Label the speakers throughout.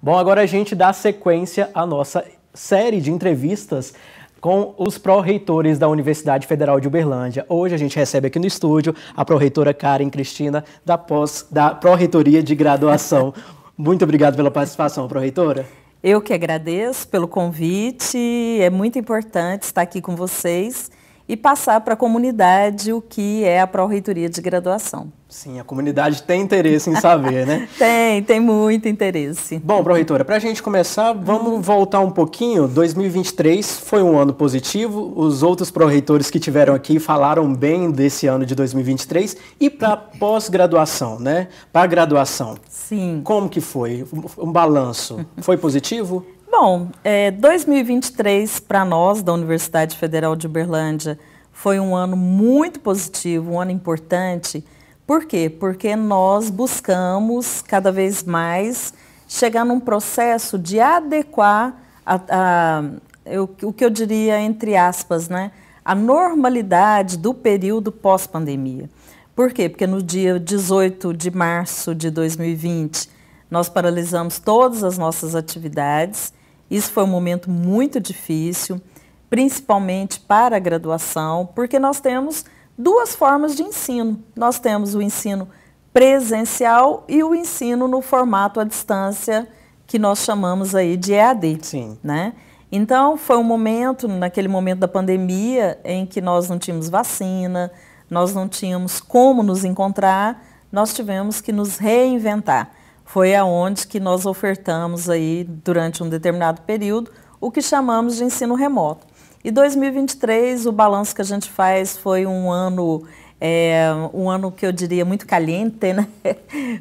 Speaker 1: Bom, agora a gente dá sequência à nossa série de entrevistas com os pró-reitores da Universidade Federal de Uberlândia. Hoje a gente recebe aqui no estúdio a pró-reitora Karen Cristina, da, da pró-reitoria de graduação. muito obrigado pela participação, pró-reitora.
Speaker 2: Eu que agradeço pelo convite, é muito importante estar aqui com vocês e passar para a comunidade o que é a Pró-Reitoria de Graduação. Sim,
Speaker 1: a comunidade tem interesse em saber, né?
Speaker 2: tem, tem muito interesse.
Speaker 1: Bom, Pró-Reitora, para a gente começar, vamos voltar um pouquinho. 2023 foi um ano positivo, os outros Pró-Reitores que tiveram aqui falaram bem desse ano de 2023 e para pós-graduação, né? Para a graduação. Sim. Como que foi? Um balanço. Foi positivo?
Speaker 2: Bom, é, 2023 para nós da Universidade Federal de Uberlândia foi um ano muito positivo, um ano importante. Por quê? Porque nós buscamos cada vez mais chegar num processo de adequar a, a, eu, o que eu diria entre aspas, né? a normalidade do período pós-pandemia. Por quê? Porque no dia 18 de março de 2020, nós paralisamos todas as nossas atividades. Isso foi um momento muito difícil principalmente para a graduação, porque nós temos duas formas de ensino. Nós temos o ensino presencial e o ensino no formato à distância, que nós chamamos aí de EAD. Sim. Né? Então, foi um momento, naquele momento da pandemia, em que nós não tínhamos vacina, nós não tínhamos como nos encontrar, nós tivemos que nos reinventar. Foi aonde que nós ofertamos aí, durante um determinado período, o que chamamos de ensino remoto. E 2023, o balanço que a gente faz foi um ano é um ano que eu diria muito caliente, né?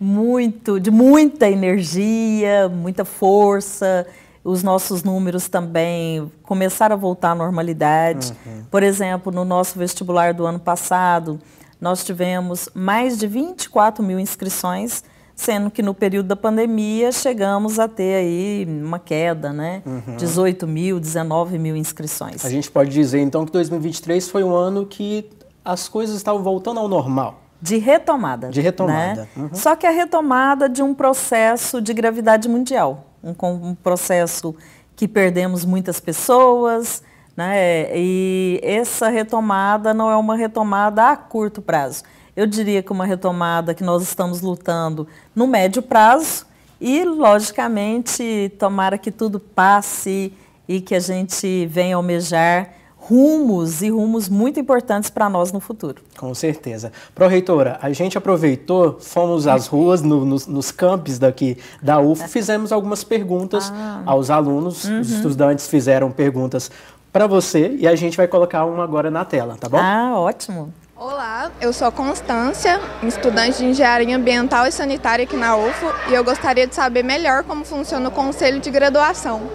Speaker 2: Muito, de muita energia, muita força. Os nossos números também começaram a voltar à normalidade. Uhum. Por exemplo, no nosso vestibular do ano passado, nós tivemos mais de 24 mil inscrições sendo que no período da pandemia chegamos a ter aí uma queda, né? Uhum. 18 mil, 19 mil inscrições. A
Speaker 1: gente pode dizer então que 2023 foi um ano que as coisas estavam voltando ao normal.
Speaker 2: De retomada. De retomada. Né? Uhum. Só que a retomada de um processo de gravidade mundial, um, um processo que perdemos muitas pessoas, né? E essa retomada não é uma retomada a curto prazo eu diria que uma retomada que nós estamos lutando no médio prazo e, logicamente, tomara que tudo passe e que a gente venha almejar rumos e rumos muito importantes para nós no futuro. Com certeza. Pró-reitora,
Speaker 1: a gente aproveitou, fomos às ruas, no, nos, nos campos daqui da UFO, fizemos algumas perguntas ah. aos alunos, uhum. os estudantes fizeram perguntas para você e a gente vai colocar uma agora na tela, tá bom? Ah, ótimo.
Speaker 2: Olá, eu sou Constância, estudante de Engenharia Ambiental e Sanitária aqui na UFO, e eu gostaria de saber melhor como funciona o Conselho de Graduação.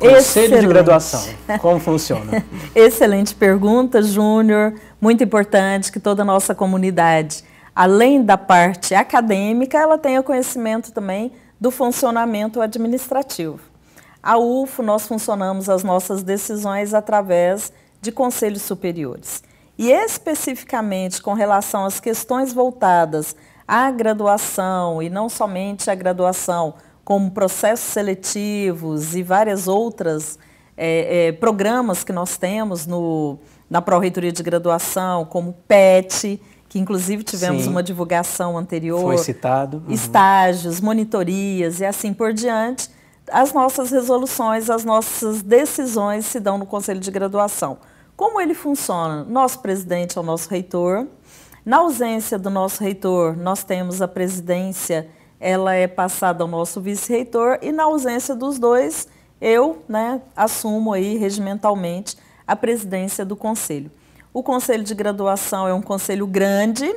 Speaker 2: Conselho de graduação,
Speaker 1: como funciona?
Speaker 2: Excelente pergunta, Júnior. Muito importante que toda a nossa comunidade, além da parte acadêmica, ela tenha conhecimento também do funcionamento administrativo. A UFO, nós funcionamos as nossas decisões através de conselhos superiores e especificamente com relação às questões voltadas à graduação e não somente à graduação, como processos seletivos e várias outras é, é, programas que nós temos no, na Pró-Reitoria de Graduação, como PET, que inclusive tivemos Sim. uma divulgação anterior. Foi
Speaker 1: citado. Uhum.
Speaker 2: Estágios, monitorias e assim por diante. As nossas resoluções, as nossas decisões se dão no Conselho de Graduação. Como ele funciona? Nosso presidente é o nosso reitor. Na ausência do nosso reitor, nós temos a presidência, ela é passada ao nosso vice-reitor e na ausência dos dois, eu né, assumo aí regimentalmente a presidência do conselho. O conselho de graduação é um conselho grande.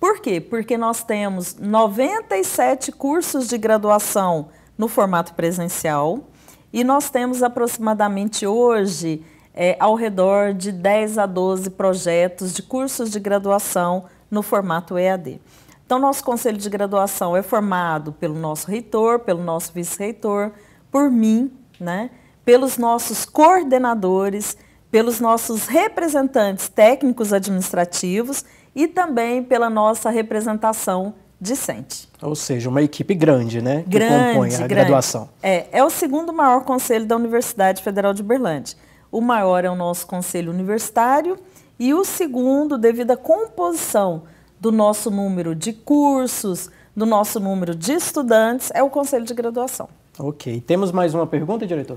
Speaker 2: Por quê? Porque nós temos 97 cursos de graduação no formato presencial e nós temos aproximadamente hoje é, ao redor de 10 a 12 projetos de cursos de graduação no formato EAD. Então, nosso conselho de graduação é formado pelo nosso reitor, pelo nosso vice-reitor, por mim, né? pelos nossos coordenadores, pelos nossos representantes técnicos administrativos e também pela nossa representação discente.
Speaker 1: Ou seja, uma equipe grande, né? Grande, que compõe a grande. graduação.
Speaker 2: É, é o segundo maior conselho da Universidade Federal de Berlândia. O maior é o nosso conselho universitário e o segundo, devido à composição do nosso número de cursos, do nosso número de estudantes, é o conselho de graduação.
Speaker 1: Ok. Temos mais uma pergunta, diretor?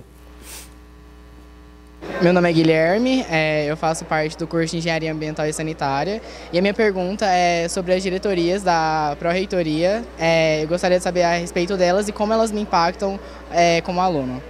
Speaker 2: Meu nome é Guilherme, é, eu faço parte do curso de Engenharia Ambiental e Sanitária e a minha pergunta é sobre as diretorias da Pró-Reitoria. É, eu gostaria de saber a respeito delas e como elas me impactam é, como aluno.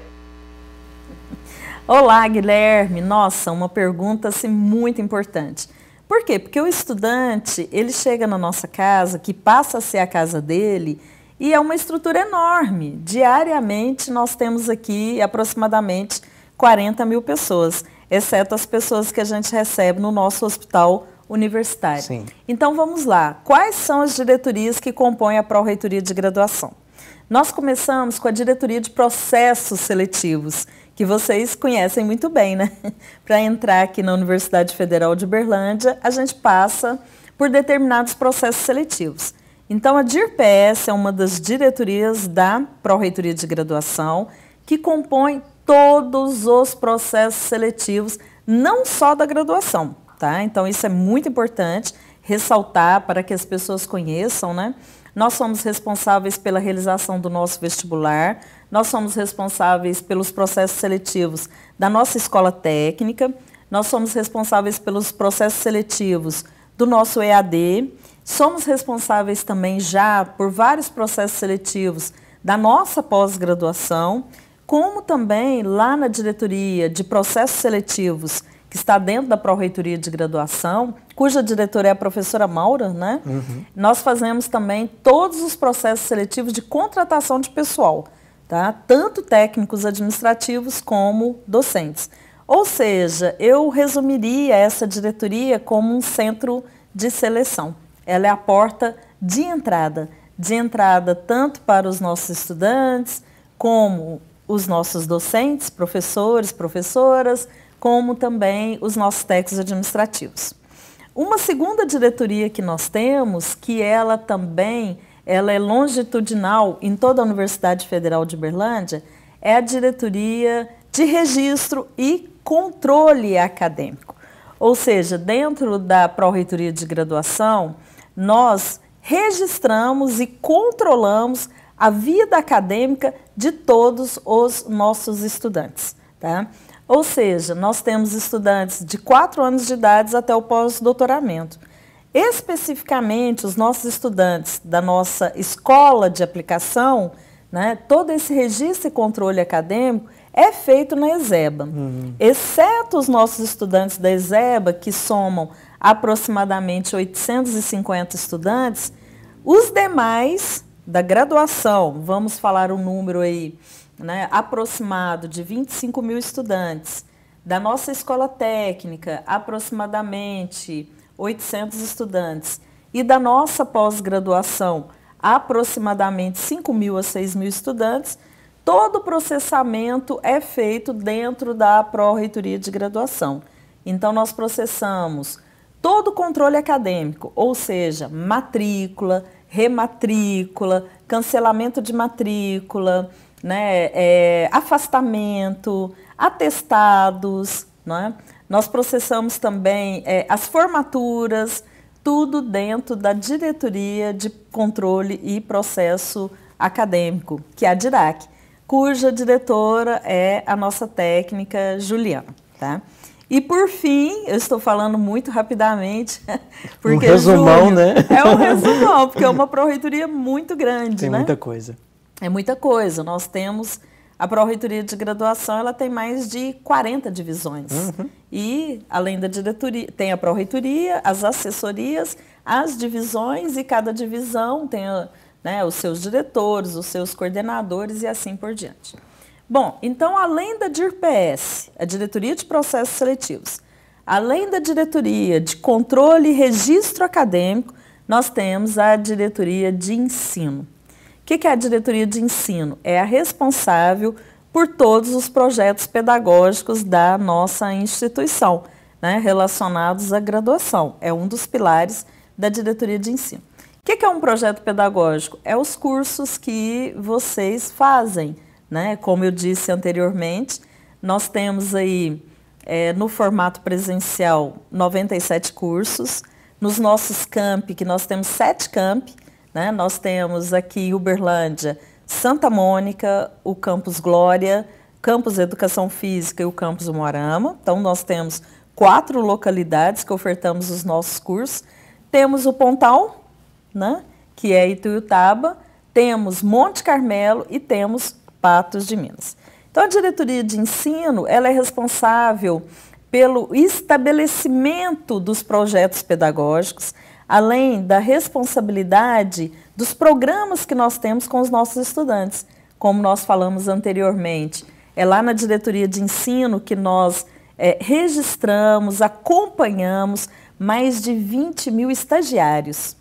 Speaker 2: Olá, Guilherme. Nossa, uma pergunta assim, muito importante. Por quê? Porque o estudante, ele chega na nossa casa, que passa a ser a casa dele, e é uma estrutura enorme. Diariamente nós temos aqui aproximadamente 40 mil pessoas, exceto as pessoas que a gente recebe no nosso hospital universitário. Sim. Então vamos lá. Quais são as diretorias que compõem a Pró-Reitoria de Graduação? Nós começamos com a Diretoria de Processos Seletivos, que vocês conhecem muito bem, né? Para entrar aqui na Universidade Federal de Berlândia, a gente passa por determinados processos seletivos. Então, a DIRPS é uma das diretorias da Pró-Reitoria de Graduação, que compõe todos os processos seletivos, não só da graduação, tá? Então, isso é muito importante ressaltar para que as pessoas conheçam, né? Nós somos responsáveis pela realização do nosso vestibular, nós somos responsáveis pelos processos seletivos da nossa escola técnica, nós somos responsáveis pelos processos seletivos do nosso EAD, somos responsáveis também já por vários processos seletivos da nossa pós-graduação, como também lá na diretoria de processos seletivos que está dentro da Pró-Reitoria de Graduação, cuja diretora é a professora Maura, né? Uhum. Nós fazemos também todos os processos seletivos de contratação de pessoal tá? tanto técnicos administrativos como docentes. Ou seja, eu resumiria essa diretoria como um centro de seleção. Ela é a porta de entrada, de entrada tanto para os nossos estudantes, como os nossos docentes, professores, professoras, como também os nossos técnicos administrativos. Uma segunda diretoria que nós temos, que ela também ela é longitudinal em toda a Universidade Federal de Berlândia, é a diretoria de registro e controle acadêmico. Ou seja, dentro da Pró-Reitoria de Graduação, nós registramos e controlamos a vida acadêmica de todos os nossos estudantes. Tá? Ou seja, nós temos estudantes de 4 anos de idade até o pós-doutoramento. Especificamente, os nossos estudantes da nossa escola de aplicação, né, todo esse registro e controle acadêmico é feito na ESEBA, uhum. exceto os nossos estudantes da ESEBA, que somam aproximadamente 850 estudantes, os demais da graduação, vamos falar um número aí, né, aproximado de 25 mil estudantes, da nossa escola técnica, aproximadamente 800 estudantes. E da nossa pós-graduação, aproximadamente 5 mil a 6 mil estudantes, todo o processamento é feito dentro da Pró-Reitoria de Graduação. Então, nós processamos todo o controle acadêmico, ou seja, matrícula, rematrícula, cancelamento de matrícula, né, é, afastamento, atestados, não é? Nós processamos também é, as formaturas, tudo dentro da Diretoria de Controle e Processo Acadêmico, que é a DIRAC, cuja diretora é a nossa técnica Juliana. Tá? E por fim, eu estou falando muito rapidamente, porque um resumão, né? É um resumão, porque é uma pró muito grande, Tem né? muita coisa. É muita coisa. Nós temos a Pró-Reitoria de Graduação ela tem mais de 40 divisões. Uhum. E, além da diretoria, tem a Pró-Reitoria, as assessorias, as divisões e cada divisão tem né, os seus diretores, os seus coordenadores e assim por diante. Bom, então, além da DIRPS, a Diretoria de Processos Seletivos, além da Diretoria de Controle e Registro Acadêmico, nós temos a Diretoria de Ensino que é a diretoria de ensino? É a responsável por todos os projetos pedagógicos da nossa instituição, né, relacionados à graduação. É um dos pilares da diretoria de ensino. O que é um projeto pedagógico? É os cursos que vocês fazem. Né? Como eu disse anteriormente, nós temos aí é, no formato presencial 97 cursos, nos nossos camp, que nós temos sete camp, né? Nós temos aqui Uberlândia, Santa Mônica, o Campus Glória, Campus Educação Física e o Campus Moarama. Então, nós temos quatro localidades que ofertamos os nossos cursos. Temos o Pontal, né? que é Ituiutaba, temos Monte Carmelo e temos Patos de Minas. Então, a diretoria de ensino ela é responsável pelo estabelecimento dos projetos pedagógicos, além da responsabilidade dos programas que nós temos com os nossos estudantes. Como nós falamos anteriormente, é lá na diretoria de ensino que nós é, registramos, acompanhamos mais de 20 mil estagiários.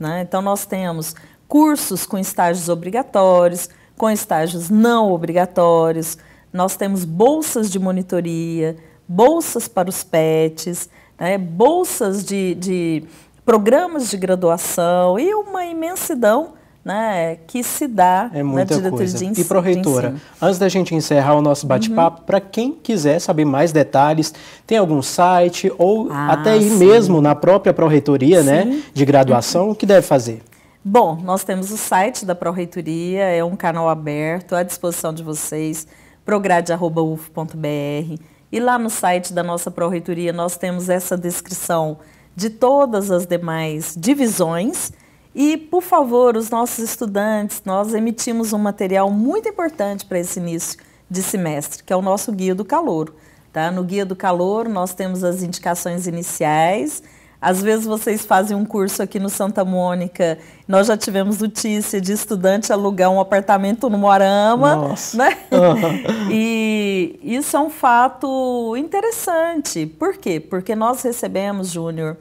Speaker 2: Né? Então, nós temos cursos com estágios obrigatórios, com estágios não obrigatórios, nós temos bolsas de monitoria, bolsas para os PETs, né? bolsas de, de programas de graduação e uma imensidão né, que se dá é na diretoria coisa. de ensino. E, Proreitora,
Speaker 1: antes da gente encerrar o nosso uhum. bate-papo, uhum. para quem quiser saber mais detalhes, tem algum site ou ah, até ir sim. mesmo na própria reitoria, né, de graduação, o que deve fazer?
Speaker 2: Bom, nós temos o site da reitoria é um canal aberto à disposição de vocês, prograde.ufo.br. E lá no site da nossa reitoria nós temos essa descrição de todas as demais divisões. E, por favor, os nossos estudantes, nós emitimos um material muito importante para esse início de semestre, que é o nosso Guia do Calouro. Tá? No Guia do Calouro, nós temos as indicações iniciais, às vezes vocês fazem um curso aqui no Santa Mônica. Nós já tivemos notícia de estudante alugar um apartamento no Morama. Nossa. Né? e isso é um fato interessante. Por quê? Porque nós recebemos, Júnior,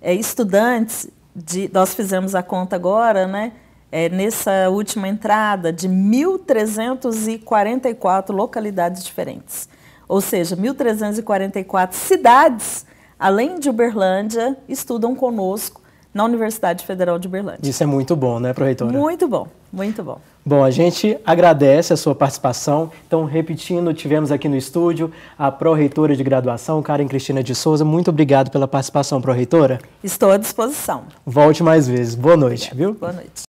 Speaker 2: é, estudantes de. Nós fizemos a conta agora, né? É, nessa última entrada de 1.344 localidades diferentes. Ou seja, 1.344 cidades além de Uberlândia, estudam conosco na Universidade Federal de Uberlândia.
Speaker 1: Isso é muito bom, né, Proreitora?
Speaker 2: Muito bom, muito bom.
Speaker 1: Bom, a gente agradece a sua participação. Então, repetindo, tivemos aqui no estúdio a Proreitora de Graduação, Karen Cristina de Souza. Muito obrigado pela participação, Proreitora.
Speaker 2: Estou à disposição.
Speaker 1: Volte mais vezes. Boa noite, Obrigada. viu?
Speaker 2: Boa noite.